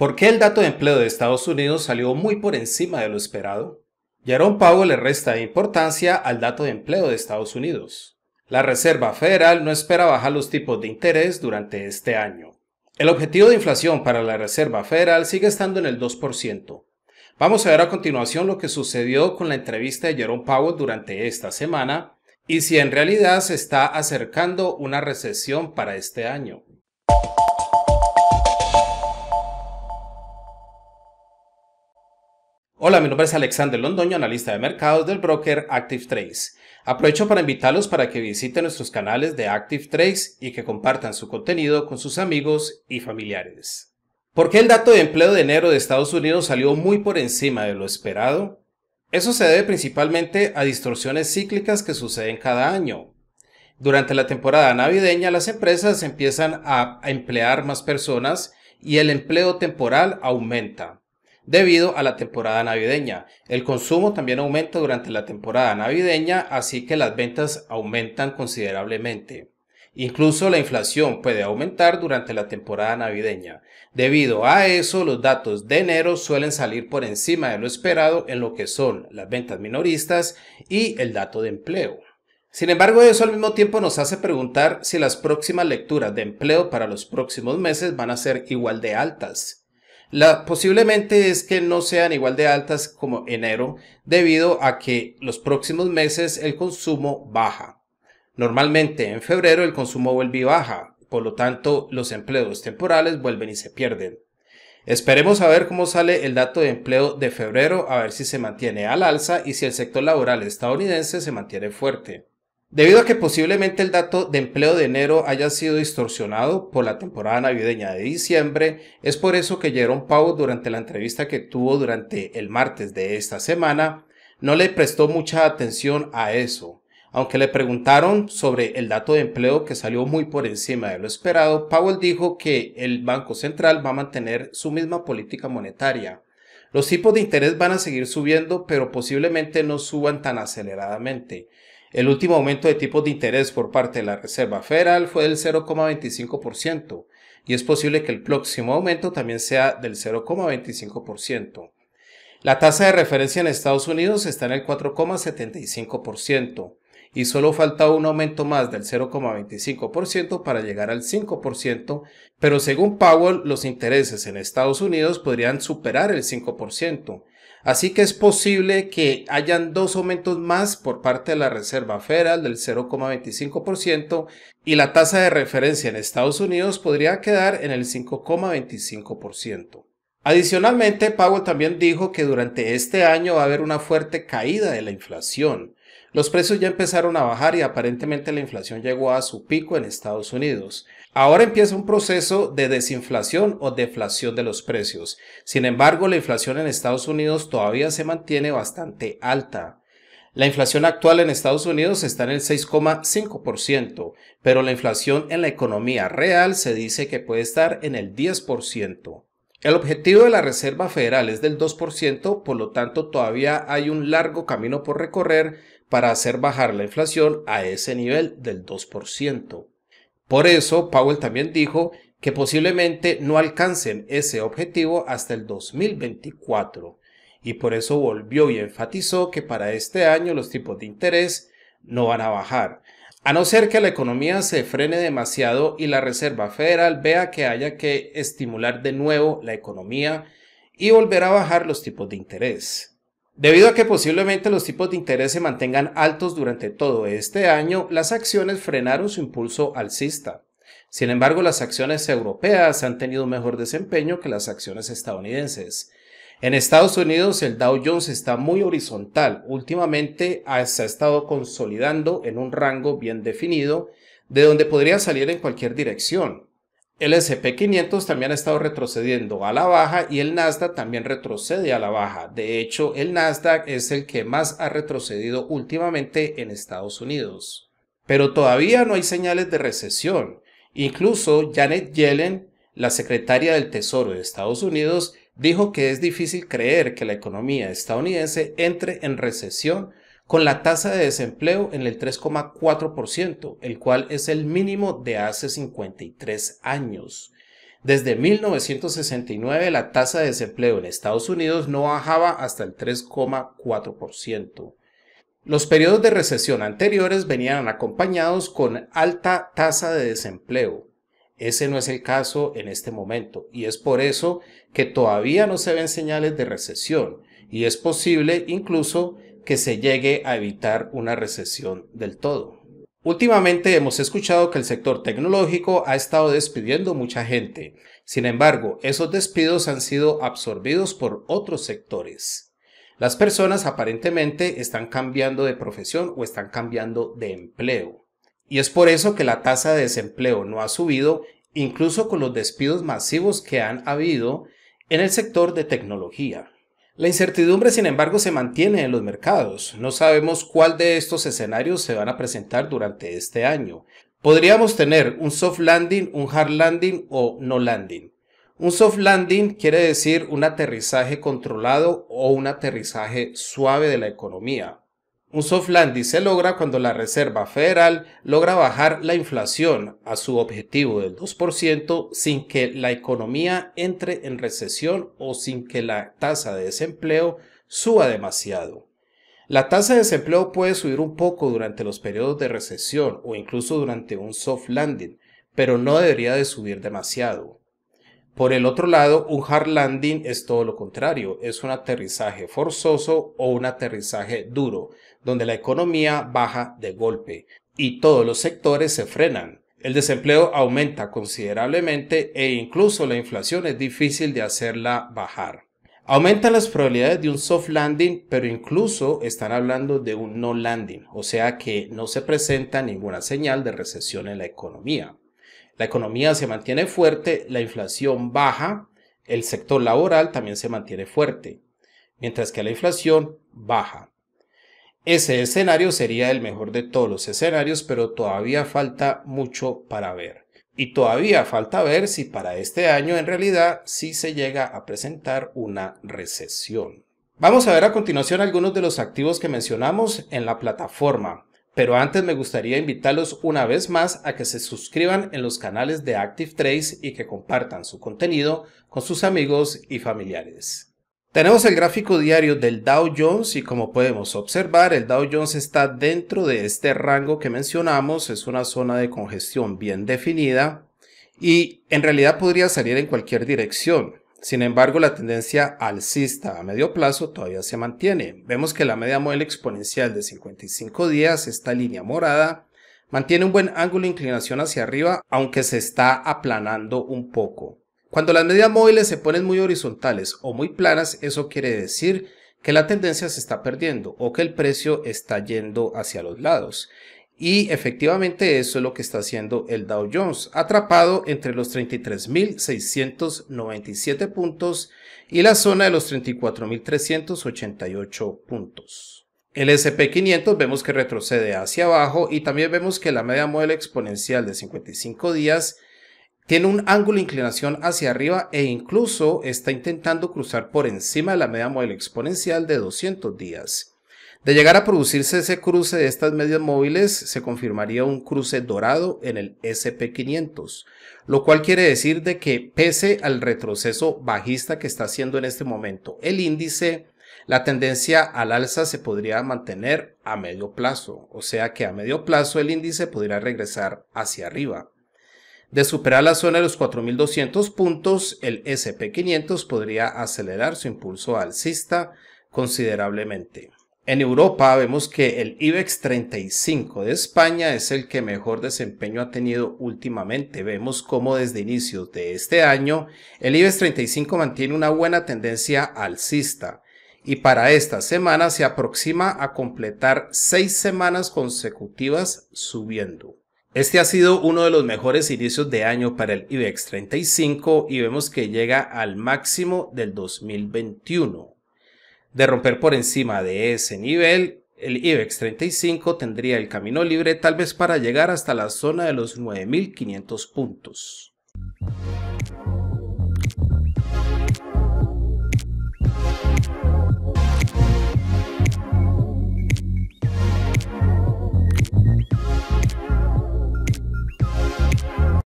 ¿Por qué el dato de empleo de Estados Unidos salió muy por encima de lo esperado? Jerome Powell le resta de importancia al dato de empleo de Estados Unidos. La Reserva Federal no espera bajar los tipos de interés durante este año. El objetivo de inflación para la Reserva Federal sigue estando en el 2%. Vamos a ver a continuación lo que sucedió con la entrevista de Jerome Powell durante esta semana y si en realidad se está acercando una recesión para este año. Hola, mi nombre es Alexander Londoño, analista de mercados del broker Active Trace. Aprovecho para invitarlos para que visiten nuestros canales de Active Trace y que compartan su contenido con sus amigos y familiares. ¿Por qué el dato de empleo de enero de Estados Unidos salió muy por encima de lo esperado? Eso se debe principalmente a distorsiones cíclicas que suceden cada año. Durante la temporada navideña las empresas empiezan a emplear más personas y el empleo temporal aumenta debido a la temporada navideña. El consumo también aumenta durante la temporada navideña, así que las ventas aumentan considerablemente. Incluso la inflación puede aumentar durante la temporada navideña. Debido a eso, los datos de enero suelen salir por encima de lo esperado en lo que son las ventas minoristas y el dato de empleo. Sin embargo, eso al mismo tiempo nos hace preguntar si las próximas lecturas de empleo para los próximos meses van a ser igual de altas. La, posiblemente es que no sean igual de altas como enero debido a que los próximos meses el consumo baja. Normalmente en febrero el consumo vuelve y baja, por lo tanto los empleos temporales vuelven y se pierden. Esperemos a ver cómo sale el dato de empleo de febrero, a ver si se mantiene al alza y si el sector laboral estadounidense se mantiene fuerte. Debido a que posiblemente el dato de empleo de enero haya sido distorsionado por la temporada navideña de diciembre, es por eso que Jerome Powell durante la entrevista que tuvo durante el martes de esta semana no le prestó mucha atención a eso. Aunque le preguntaron sobre el dato de empleo que salió muy por encima de lo esperado, Powell dijo que el Banco Central va a mantener su misma política monetaria. Los tipos de interés van a seguir subiendo, pero posiblemente no suban tan aceleradamente. El último aumento de tipos de interés por parte de la Reserva Federal fue del 0,25% y es posible que el próximo aumento también sea del 0,25%. La tasa de referencia en Estados Unidos está en el 4,75% y solo falta un aumento más del 0,25% para llegar al 5%, pero según Powell los intereses en Estados Unidos podrían superar el 5%, Así que es posible que hayan dos aumentos más por parte de la Reserva Federal del 0,25% y la tasa de referencia en Estados Unidos podría quedar en el 5,25%. Adicionalmente, Powell también dijo que durante este año va a haber una fuerte caída de la inflación, los precios ya empezaron a bajar y aparentemente la inflación llegó a su pico en Estados Unidos. Ahora empieza un proceso de desinflación o deflación de los precios. Sin embargo, la inflación en Estados Unidos todavía se mantiene bastante alta. La inflación actual en Estados Unidos está en el 6,5%, pero la inflación en la economía real se dice que puede estar en el 10%. El objetivo de la Reserva Federal es del 2%, por lo tanto todavía hay un largo camino por recorrer para hacer bajar la inflación a ese nivel del 2%. Por eso, Powell también dijo que posiblemente no alcancen ese objetivo hasta el 2024, y por eso volvió y enfatizó que para este año los tipos de interés no van a bajar, a no ser que la economía se frene demasiado y la Reserva Federal vea que haya que estimular de nuevo la economía y volver a bajar los tipos de interés. Debido a que posiblemente los tipos de interés se mantengan altos durante todo este año, las acciones frenaron su impulso alcista. Sin embargo, las acciones europeas han tenido mejor desempeño que las acciones estadounidenses. En Estados Unidos, el Dow Jones está muy horizontal. Últimamente ah, se ha estado consolidando en un rango bien definido, de donde podría salir en cualquier dirección. El SP500 también ha estado retrocediendo a la baja y el Nasdaq también retrocede a la baja. De hecho, el Nasdaq es el que más ha retrocedido últimamente en Estados Unidos. Pero todavía no hay señales de recesión. Incluso Janet Yellen, la secretaria del Tesoro de Estados Unidos, dijo que es difícil creer que la economía estadounidense entre en recesión con la tasa de desempleo en el 3,4%, el cual es el mínimo de hace 53 años. Desde 1969 la tasa de desempleo en Estados Unidos no bajaba hasta el 3,4%. Los periodos de recesión anteriores venían acompañados con alta tasa de desempleo. Ese no es el caso en este momento y es por eso que todavía no se ven señales de recesión y es posible incluso que se llegue a evitar una recesión del todo. Últimamente hemos escuchado que el sector tecnológico ha estado despidiendo mucha gente. Sin embargo, esos despidos han sido absorbidos por otros sectores. Las personas aparentemente están cambiando de profesión o están cambiando de empleo. Y es por eso que la tasa de desempleo no ha subido, incluso con los despidos masivos que han habido en el sector de tecnología. La incertidumbre, sin embargo, se mantiene en los mercados. No sabemos cuál de estos escenarios se van a presentar durante este año. Podríamos tener un soft landing, un hard landing o no landing. Un soft landing quiere decir un aterrizaje controlado o un aterrizaje suave de la economía. Un soft landing se logra cuando la Reserva Federal logra bajar la inflación a su objetivo del 2% sin que la economía entre en recesión o sin que la tasa de desempleo suba demasiado. La tasa de desempleo puede subir un poco durante los periodos de recesión o incluso durante un soft landing, pero no debería de subir demasiado. Por el otro lado, un hard landing es todo lo contrario, es un aterrizaje forzoso o un aterrizaje duro, donde la economía baja de golpe y todos los sectores se frenan. El desempleo aumenta considerablemente e incluso la inflación es difícil de hacerla bajar. Aumentan las probabilidades de un soft landing, pero incluso están hablando de un no landing, o sea que no se presenta ninguna señal de recesión en la economía. La economía se mantiene fuerte, la inflación baja, el sector laboral también se mantiene fuerte, mientras que la inflación baja. Ese escenario sería el mejor de todos los escenarios, pero todavía falta mucho para ver. Y todavía falta ver si para este año en realidad sí se llega a presentar una recesión. Vamos a ver a continuación algunos de los activos que mencionamos en la plataforma. Pero antes me gustaría invitarlos una vez más a que se suscriban en los canales de Active y que compartan su contenido con sus amigos y familiares. Tenemos el gráfico diario del Dow Jones y como podemos observar el Dow Jones está dentro de este rango que mencionamos, es una zona de congestión bien definida y en realidad podría salir en cualquier dirección. Sin embargo, la tendencia alcista a medio plazo todavía se mantiene. Vemos que la media móvil exponencial de 55 días, esta línea morada, mantiene un buen ángulo de inclinación hacia arriba, aunque se está aplanando un poco. Cuando las medias móviles se ponen muy horizontales o muy planas, eso quiere decir que la tendencia se está perdiendo o que el precio está yendo hacia los lados. Y efectivamente eso es lo que está haciendo el Dow Jones, atrapado entre los 33.697 puntos y la zona de los 34.388 puntos. El S&P 500 vemos que retrocede hacia abajo y también vemos que la media móvil exponencial de 55 días tiene un ángulo de inclinación hacia arriba e incluso está intentando cruzar por encima de la media móvil exponencial de 200 días. De llegar a producirse ese cruce de estas medias móviles, se confirmaría un cruce dorado en el SP500, lo cual quiere decir de que pese al retroceso bajista que está haciendo en este momento el índice, la tendencia al alza se podría mantener a medio plazo, o sea que a medio plazo el índice podría regresar hacia arriba. De superar la zona de los 4.200 puntos, el SP500 podría acelerar su impulso alcista considerablemente. En Europa vemos que el IBEX 35 de España es el que mejor desempeño ha tenido últimamente. Vemos cómo desde inicios de este año el IBEX 35 mantiene una buena tendencia alcista y para esta semana se aproxima a completar seis semanas consecutivas subiendo. Este ha sido uno de los mejores inicios de año para el IBEX 35 y vemos que llega al máximo del 2021. De romper por encima de ese nivel, el IBEX 35 tendría el camino libre tal vez para llegar hasta la zona de los 9.500 puntos.